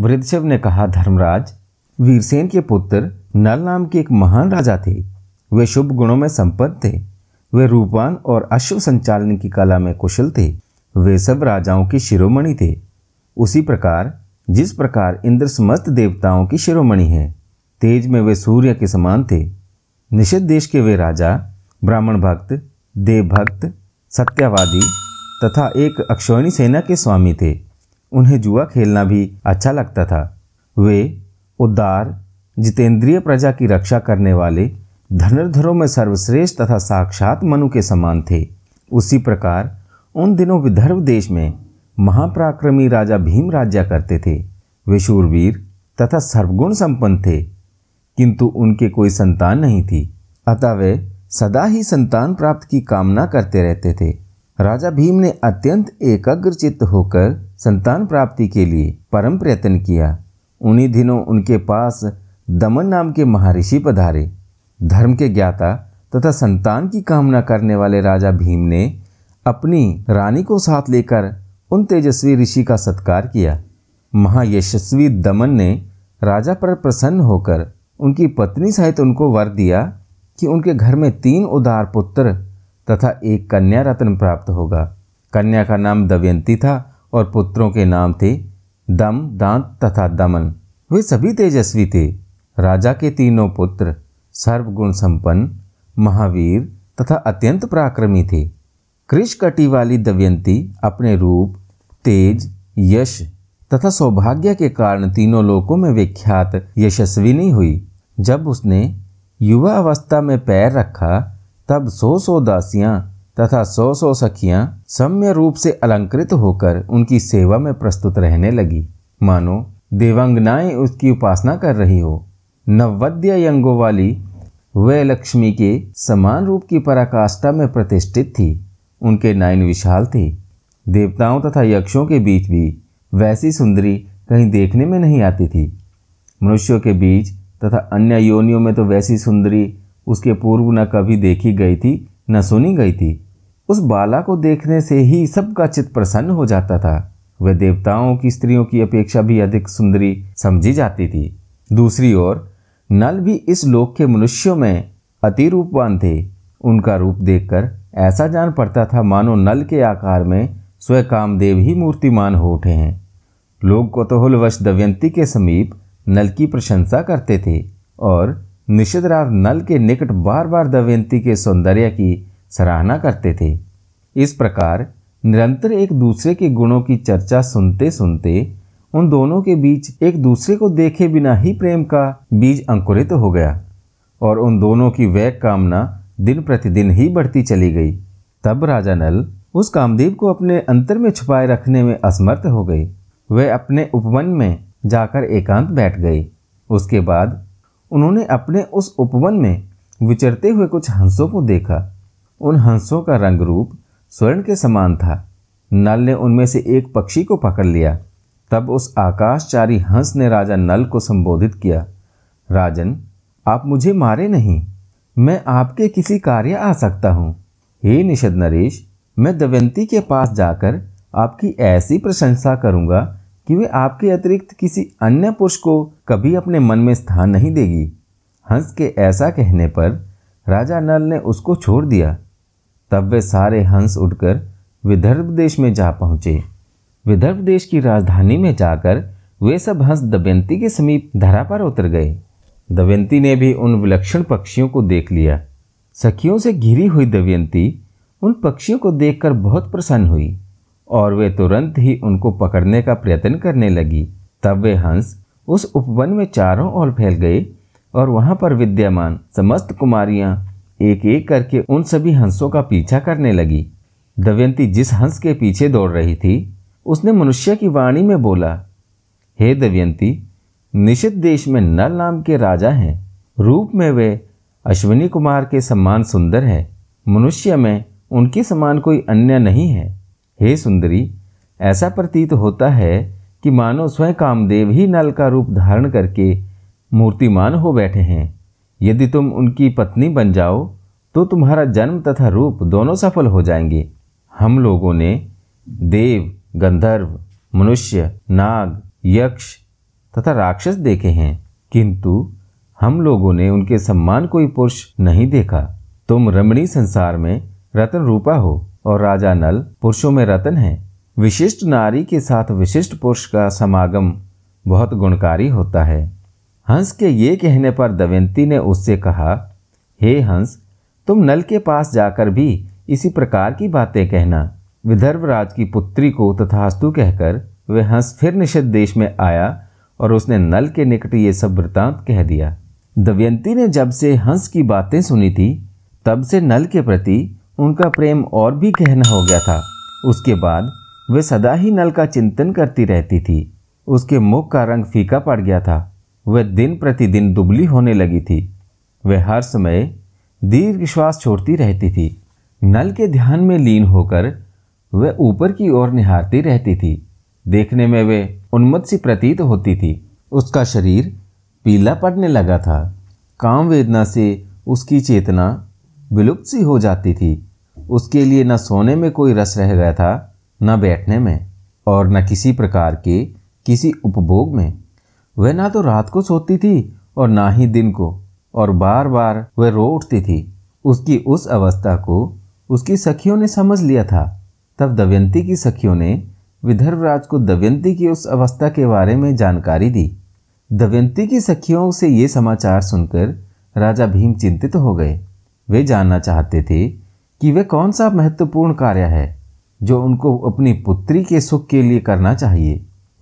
वृद्धशव ने कहा धर्मराज वीरसेन के पुत्र नल नाम के एक महान राजा थे वे शुभ गुणों में संपन्न थे वे रूपान और अश्व संचालन की कला में कुशल थे वे सब राजाओं के शिरोमणि थे उसी प्रकार जिस प्रकार इंद्र समस्त देवताओं की शिरोमणि है तेज में वे सूर्य के समान थे निषिद्ध देश के वे राजा ब्राह्मण भक्त देवभक्त सत्यावादी तथा एक अक्षोणी सेना के स्वामी थे उन्हें जुआ खेलना भी अच्छा लगता था वे उदार जितेंद्रिय प्रजा की रक्षा करने वाले धनुर्धरों में सर्वश्रेष्ठ तथा साक्षात मनु के समान थे उसी प्रकार उन दिनों विदर्भ देश में महापराक्रमी राजा भीम राज्य करते थे वे शूरवीर तथा सर्वगुण संपन्न थे किंतु उनके कोई संतान नहीं थी अतः वे सदा ही संतान प्राप्त की कामना करते रहते थे राजा भीम ने अत्यंत एकाग्रचित्त होकर संतान प्राप्ति के लिए परम प्रयत्न किया उन्हीं दिनों उनके पास दमन नाम के महर्षि पधारे धर्म के ज्ञाता तथा संतान की कामना करने वाले राजा भीम ने अपनी रानी को साथ लेकर उन तेजस्वी ऋषि का सत्कार किया महायशस्वी दमन ने राजा पर प्रसन्न होकर उनकी पत्नी सहित उनको वर दिया कि उनके घर में तीन उदार पुत्र तथा एक कन्या रत्न प्राप्त होगा कन्या का नाम दवयंती था और पुत्रों के नाम थे दम दांत तथा दमन वे सभी तेजस्वी थे राजा के तीनों पुत्र सर्वगुण संपन्न महावीर तथा अत्यंत पराक्रमी थे कृष कटी वाली दवयंती अपने रूप तेज यश तथा सौभाग्य के कारण तीनों लोकों में विख्यात यशस्वी नहीं हुई जब उसने युवा अवस्था में पैर रखा तब सौ सौ दासियां तथा सौ सौ सखियां सम्य रूप से अलंकृत होकर उनकी सेवा में प्रस्तुत रहने लगी मानो देवांगनाएं उसकी उपासना कर रही हो नवद्य यंगों वाली वह लक्ष्मी के समान रूप की पराकाष्ठा में प्रतिष्ठित थी उनके नयन विशाल थे देवताओं तथा यक्षों के बीच भी वैसी सुंदरी कहीं देखने में नहीं आती थी मनुष्यों के बीच तथा अन्य योनियों में तो वैसी सुंदरी उसके पूर्व न कभी देखी गई थी न सुनी गई थी उस बाला को देखने से ही सबका चित्त प्रसन्न हो जाता था वह देवताओं की स्त्रियों की अपेक्षा भी अधिक सुंदरी समझी जाती थी दूसरी ओर नल भी इस लोक के मनुष्यों में अति रूपवान थे उनका रूप देखकर ऐसा जान पड़ता था मानो नल के आकार में स्वयं कामदेव ही मूर्तिमान हो उठे हैं लोग कौतूहलवश दवयंती के समीप नल की प्रशंसा करते थे और निषिधराज नल के निकट बार बार दवयंती के सौंदर्य की सराहना करते थे इस प्रकार निरंतर एक दूसरे के गुणों की चर्चा सुनते सुनते उन दोनों के बीच एक दूसरे को देखे बिना ही प्रेम का बीज अंकुरित हो गया और उन दोनों की वह कामना दिन प्रतिदिन ही बढ़ती चली गई तब राजा नल उस कामदेव को अपने अंतर में छुपाए रखने में असमर्थ हो गए वह अपने उपवन में जाकर एकांत बैठ गए उसके बाद उन्होंने अपने उस उपवन में विचरते हुए कुछ हंसों को देखा उन हंसों का रंग रूप स्वर्ण के समान था नल ने उनमें से एक पक्षी को पकड़ लिया तब उस आकाशचारी हंस ने राजा नल को संबोधित किया राजन आप मुझे मारे नहीं मैं आपके किसी कार्य आ सकता हूँ हे निषद नरेश मैं दवंती के पास जाकर आपकी ऐसी प्रशंसा करूँगा कि वे आपके अतिरिक्त किसी अन्य पुरुष को कभी अपने मन में स्थान नहीं देगी हंस के ऐसा कहने पर राजा नल ने उसको छोड़ दिया तब वे सारे हंस उठकर विदर्भ देश में जा पहुँचे विदर्भ देश की राजधानी में जाकर वे सब हंस दबयंती के समीप धरा पर उतर गए दवयंती ने भी उन विलक्षण पक्षियों को देख लिया सखियों से घिरी हुई दवयंती उन पक्षियों को देखकर बहुत प्रसन्न हुई और वे तुरंत ही उनको पकड़ने का प्रयत्न करने लगी तब वे हंस उस उपवन में चारों ओर फैल गए और वहाँ पर विद्यमान समस्त कुमारियाँ एक एक करके उन सभी हंसों का पीछा करने लगी दवयंती जिस हंस के पीछे दौड़ रही थी उसने मनुष्य की वाणी में बोला हे दवयंती निशित देश में नल नाम के राजा हैं रूप में वे अश्विनी कुमार के समान सुंदर है मनुष्य में उनके समान कोई अन्य नहीं है हे सुंदरी ऐसा प्रतीत होता है कि मानो स्वयं कामदेव ही नल का रूप धारण करके मूर्तिमान हो बैठे हैं यदि तुम उनकी पत्नी बन जाओ तो तुम्हारा जन्म तथा रूप दोनों सफल हो जाएंगे हम लोगों ने देव गंधर्व मनुष्य नाग यक्ष तथा राक्षस देखे हैं किंतु हम लोगों ने उनके सम्मान कोई पुरुष नहीं देखा तुम रमणी संसार में रतन रूपा हो और राजा नल पुरुषों में रतन है विशिष्ट नारी के साथ विशिष्ट पुरुष का समागम बहुत गुणकारी होता है हंस के ये कहने पर दवंती ने उससे कहा हे हंस तुम नल के पास जाकर भी इसी प्रकार की बातें कहना विदर्भराज की पुत्री को तथास्तु कहकर वह हंस फिर निषद देश में आया और उसने नल के निकट ये सब वृतांत कह दिया दवयंती ने जब से हंस की बातें सुनी थी तब से नल के प्रति उनका प्रेम और भी गहना हो गया था उसके बाद वे सदा ही नल का चिंतन करती रहती थी उसके मुख का रंग फीका पड़ गया था वह दिन प्रतिदिन दुबली होने लगी थी वह हर समय दीर्घ श्वास छोड़ती रहती थी नल के ध्यान में लीन होकर वह ऊपर की ओर निहारती रहती थी देखने में वह उन्मत्त सी प्रतीत होती थी उसका शरीर पीला पड़ने लगा था काम वेदना से उसकी चेतना विलुप्त सी हो जाती थी उसके लिए न सोने में कोई रस रह गया था न बैठने में और न किसी प्रकार के किसी उपभोग में वह ना तो रात को सोती थी और ना ही दिन को और बार बार वह रो उठती थी उसकी उस अवस्था को उसकी सखियों ने समझ लिया था तब दवयंती की सखियों ने विदर्भराज को दवयंती की उस अवस्था के बारे में जानकारी दी दवयंती की सखियों से ये समाचार सुनकर राजा भीम चिंतित हो गए वे जानना चाहते थे कि वह कौन सा महत्वपूर्ण कार्य है जो उनको अपनी पुत्री के सुख के लिए करना चाहिए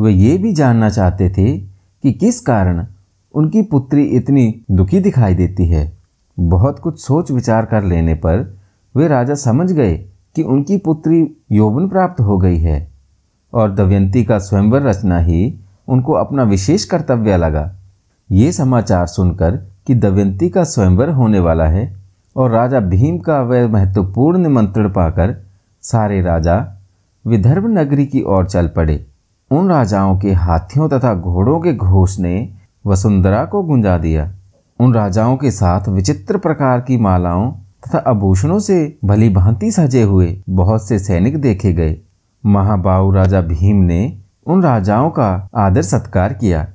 वे ये भी जानना चाहते थे कि किस कारण उनकी पुत्री इतनी दुखी दिखाई देती है बहुत कुछ सोच विचार कर लेने पर वे राजा समझ गए कि उनकी पुत्री यौवन प्राप्त हो गई है और दवयंती का स्वयंवर रचना ही उनको अपना विशेष कर्तव्य लगा ये समाचार सुनकर कि दवयंती का स्वयंवर होने वाला है और राजा भीम का वह महत्वपूर्ण निमंत्रण पाकर सारे राजा विदर्भ नगरी की ओर चल पड़े उन राजाओं के हाथियों तथा घोड़ों के घोष ने वसुंधरा को गुंजा दिया उन राजाओं के साथ विचित्र प्रकार की मालाओं तथा आभूषणों से भली भांति सजे हुए बहुत से सैनिक देखे गए महाबाहु राजा भीम ने उन राजाओं का आदर सत्कार किया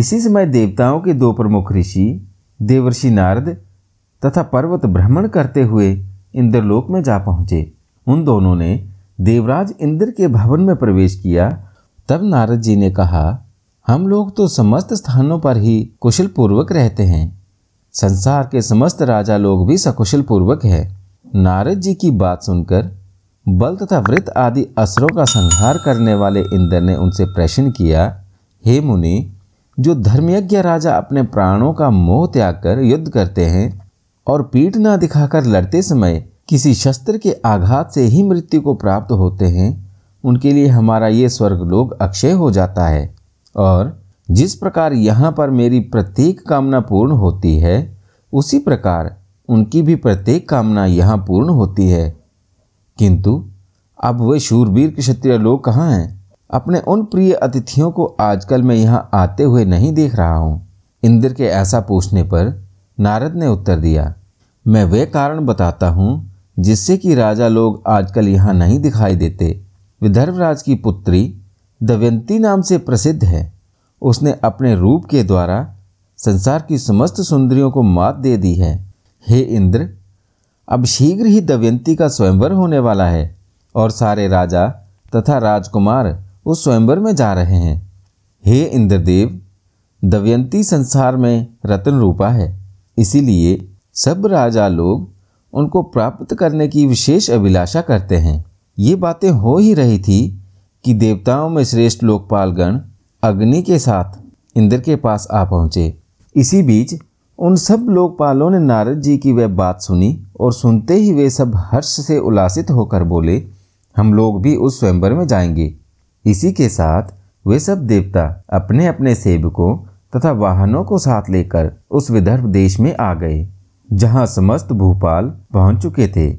इसी समय देवताओं के दो प्रमुख ऋषि देवर्षि नारद तथा पर्वत भ्रमण करते हुए इंद्रलोक में जा पहुंचे उन दोनों ने देवराज इंद्र के भवन में प्रवेश किया तब नारद जी ने कहा हम लोग तो समस्त स्थानों पर ही कुशल पूर्वक रहते हैं संसार के समस्त राजा लोग भी सकुशल पूर्वक है नारद जी की बात सुनकर बल तथा वृत्त आदि असरों का संहार करने वाले इंद्र ने उनसे प्रश्न किया हे मुनि जो धर्मयज्ञ राजा अपने प्राणों का मोह त्याग कर युद्ध करते हैं और पीठ ना दिखाकर लड़ते समय किसी शस्त्र के आघात से ही मृत्यु को प्राप्त होते हैं उनके लिए हमारा ये स्वर्गलोक अक्षय हो जाता है और जिस प्रकार यहाँ पर मेरी प्रत्येक कामना पूर्ण होती है उसी प्रकार उनकी भी प्रत्येक कामना यहाँ पूर्ण होती है किंतु अब वे शूरवीर क्षत्रिय लोग कहाँ हैं अपने उन प्रिय अतिथियों को आजकल मैं यहाँ आते हुए नहीं देख रहा हूँ इंद्र के ऐसा पूछने पर नारद ने उत्तर दिया मैं वे कारण बताता हूँ जिससे कि राजा लोग आजकल यहाँ नहीं दिखाई देते विदर्भराज की पुत्री दवयंती नाम से प्रसिद्ध है उसने अपने रूप के द्वारा संसार की समस्त सुंदरियों को मात दे दी है हे इंद्र अब शीघ्र ही दवयंती का स्वयंवर होने वाला है और सारे राजा तथा राजकुमार उस स्वयंवर में जा रहे हैं हे इंद्रदेव दवयंती संसार में रत्न रूपा है इसीलिए सब राजा लोग उनको प्राप्त करने की विशेष अभिलाषा करते हैं ये बातें हो ही रही थी कि देवताओं में श्रेष्ठ लोकपालगण अग्नि के साथ इंद्र के पास आ पहुँचे इसी बीच उन सब लोकपालों ने नारद जी की वह बात सुनी और सुनते ही वे सब हर्ष से उल्लासित होकर बोले हम लोग भी उस स्वयंवर में जाएंगे इसी के साथ वे सब देवता अपने अपने सेवकों तथा वाहनों को साथ लेकर उस विदर्भ देश में आ गए जहाँ समस्त भूपाल पहुँच चुके थे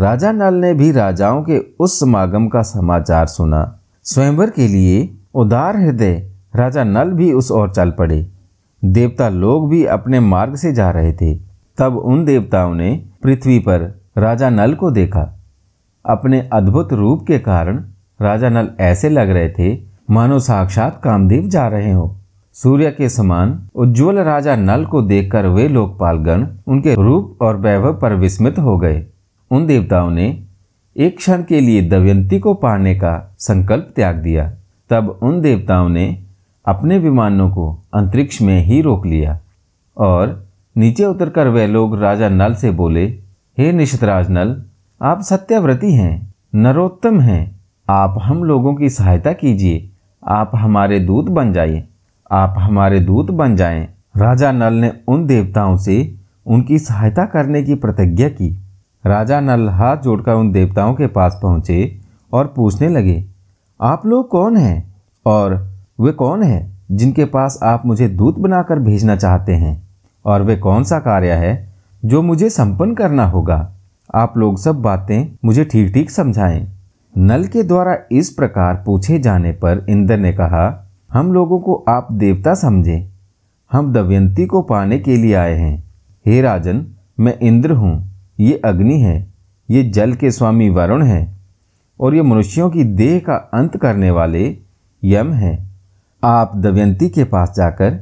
राजा नल ने भी राजाओं के उस समागम का समाचार सुना स्वयंवर के लिए उदार हृदय राजा नल भी उस ओर चल पड़े देवता लोग भी अपने मार्ग से जा रहे थे तब उन देवताओं ने पृथ्वी पर राजा नल को देखा अपने अद्भुत रूप के कारण राजा नल ऐसे लग रहे थे मानो साक्षात कामदेव जा रहे हो सूर्य के समान उज्ज्वल राजा नल को देखकर वे लोकपालगण उनके रूप और वैभव पर विस्मित हो गए उन देवताओं ने एक क्षण के लिए दवयंती को पाने का संकल्प त्याग दिया तब उन देवताओं ने अपने विमानों को अंतरिक्ष में ही रोक लिया और नीचे उतरकर वे लोग राजा नल से बोले हे निशितराज नल आप सत्याव्रती हैं नरोत्तम हैं आप हम लोगों की सहायता कीजिए आप हमारे दूत बन जाइए आप हमारे दूत बन जाएं। राजा नल ने उन देवताओं से उनकी सहायता करने की प्रतिज्ञा की राजा नल हाथ जोड़कर उन देवताओं के पास पहुंचे और पूछने लगे आप लोग कौन हैं और वे कौन हैं जिनके पास आप मुझे दूत बनाकर भेजना चाहते हैं और वे कौन सा कार्य है जो मुझे संपन्न करना होगा आप लोग सब बातें मुझे ठीक ठीक समझाएं नल के द्वारा इस प्रकार पूछे जाने पर इंद्र ने कहा हम लोगों को आप देवता समझें हम दवयंती को पाने के लिए आए हैं हे राजन मैं इंद्र हूँ ये अग्नि है ये जल के स्वामी वरुण हैं और ये मनुष्यों की देह का अंत करने वाले यम हैं आप दवयंती के पास जाकर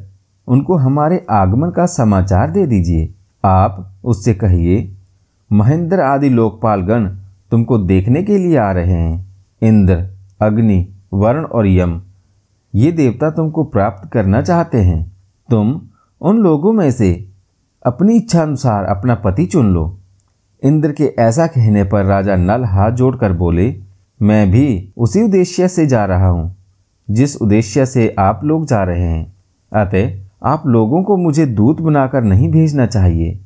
उनको हमारे आगमन का समाचार दे दीजिए आप उससे कहिए महेंद्र आदि लोकपालगण तुमको देखने के लिए आ रहे हैं इंद्र अग्नि वरुण और यम ये देवता तुमको प्राप्त करना चाहते हैं तुम उन लोगों में से अपनी इच्छा अनुसार अपना पति चुन लो इंद्र के ऐसा कहने पर राजा नल हाथ जोड़कर बोले मैं भी उसी उद्देश्य से जा रहा हूँ जिस उद्देश्य से आप लोग जा रहे हैं अतः आप लोगों को मुझे दूत बनाकर नहीं भेजना चाहिए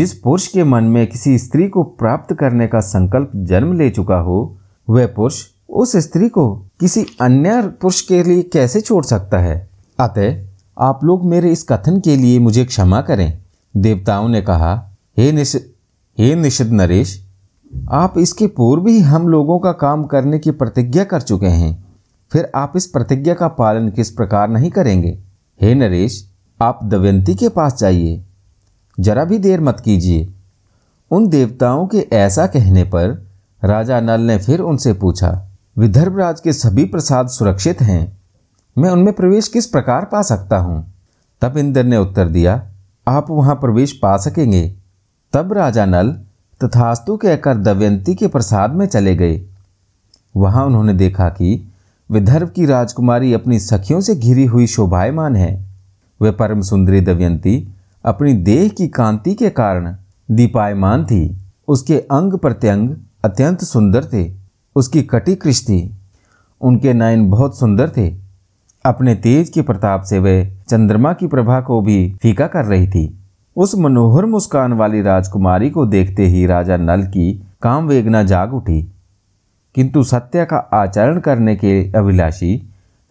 जिस पुरुष के मन में किसी स्त्री को प्राप्त करने का संकल्प जन्म ले चुका हो वह पुरुष उस स्त्री को किसी अन्य पुरुष के लिए कैसे छोड़ सकता है अतः आप लोग मेरे इस कथन के लिए मुझे क्षमा करें देवताओं ने कहा हे निश हे निशिद नरेश आप इसके पूर्व ही हम लोगों का काम करने की प्रतिज्ञा कर चुके हैं फिर आप इस प्रतिज्ञा का पालन किस प्रकार नहीं करेंगे हे नरेश आप दवयंती के पास जाइए जरा भी देर मत कीजिए उन देवताओं के ऐसा कहने पर राजा नल ने फिर उनसे पूछा विदर्भराज के सभी प्रसाद सुरक्षित हैं मैं उनमें प्रवेश किस प्रकार पा सकता हूँ तब इंद्र ने उत्तर दिया आप वहाँ प्रवेश पा सकेंगे तब राजा नल तथास्तु कहकर दवयंती के प्रसाद में चले गए वहां उन्होंने देखा कि विदर्भ की राजकुमारी अपनी सखियों से घिरी हुई शोभायमान है वह परम सुंदरी दवयंती अपनी देह की कांति के कारण दीपायमान थी उसके अंग प्रत्यंग अत्यंत सुंदर थे उसकी कटी कृष्ति थी उनके नयन बहुत सुंदर थे अपने तेज के प्रताप से वह चंद्रमा की प्रभा को भी फीका कर रही थी उस मनोहर मुस्कान वाली राजकुमारी को देखते ही राजा नल की काम वेगना जाग उठी किंतु सत्य का आचरण करने के अभिलाषी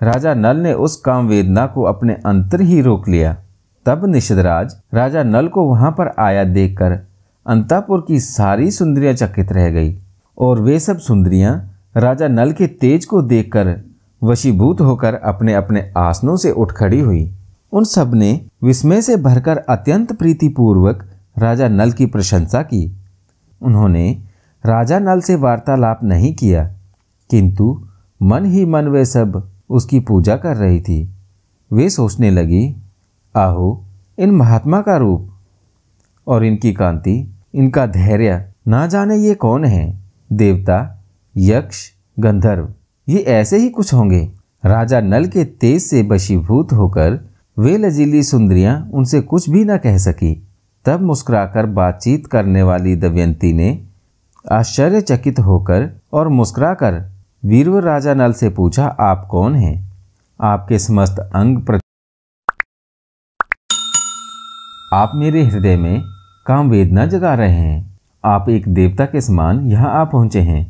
राजा नल ने उस काम वेदना को अपने अंतर ही रोक लिया तब निषदराज राजा नल को वहां पर आया देखकर अंतापुर की सारी सुंदरियां चकित रह गई और वे सब सुंदरियां राजा नल के तेज को देखकर वशीभूत होकर अपने अपने आसनों से उठ खड़ी हुई उन सब ने विस्मय से भरकर अत्यंत प्रीतिपूर्वक राजा नल की प्रशंसा की उन्होंने राजा नल से वार्तालाप नहीं किया किंतु मन ही मन वे सब उसकी पूजा कर रही थी वे सोचने लगी आहो इन महात्मा का रूप और इनकी कांति इनका धैर्य ना जाने ये कौन है देवता यक्ष गंधर्व ये ऐसे ही कुछ होंगे राजा नल के तेज से बशीभूत होकर वे लजीली सुंदरियां उनसे कुछ भी न कह सकी तब मुस्कुराकर बातचीत करने वाली दवयंती ने आश्चर्यचकित होकर और मुस्कुराकर वीरवर राजा नल से पूछा आप कौन हैं आपके समस्त अंग प्र आप मेरे हृदय में काम वेदना जगा रहे हैं आप एक देवता के समान यहाँ आ पहुँचे हैं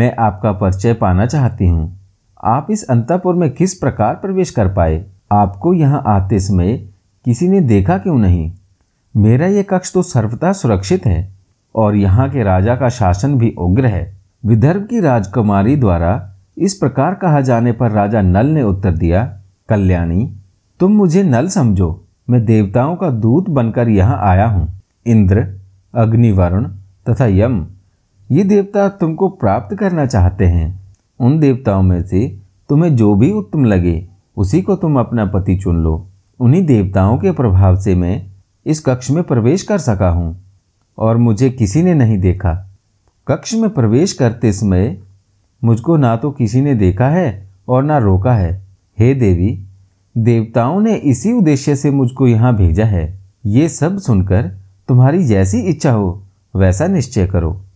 मैं आपका परिचय पाना चाहती हूँ आप इस अंतापुर में किस प्रकार प्रवेश कर पाए आपको यहाँ आते समय किसी ने देखा क्यों नहीं मेरा ये कक्ष तो सर्वथा सुरक्षित है और यहाँ के राजा का शासन भी उग्र है विदर्भ की राजकुमारी द्वारा इस प्रकार कहा जाने पर राजा नल ने उत्तर दिया कल्याणी तुम मुझे नल समझो मैं देवताओं का दूत बनकर यहाँ आया हूँ इंद्र अग्निवरुण तथा यम ये देवता तुमको प्राप्त करना चाहते हैं उन देवताओं में से तुम्हें जो भी उत्तम लगे उसी को तुम अपना पति चुन लो उन्हीं देवताओं के प्रभाव से मैं इस कक्ष में प्रवेश कर सका हूँ और मुझे किसी ने नहीं देखा कक्ष में प्रवेश करते समय मुझको ना तो किसी ने देखा है और ना रोका है हे देवी देवताओं ने इसी उद्देश्य से मुझको यहाँ भेजा है ये सब सुनकर तुम्हारी जैसी इच्छा हो वैसा निश्चय करो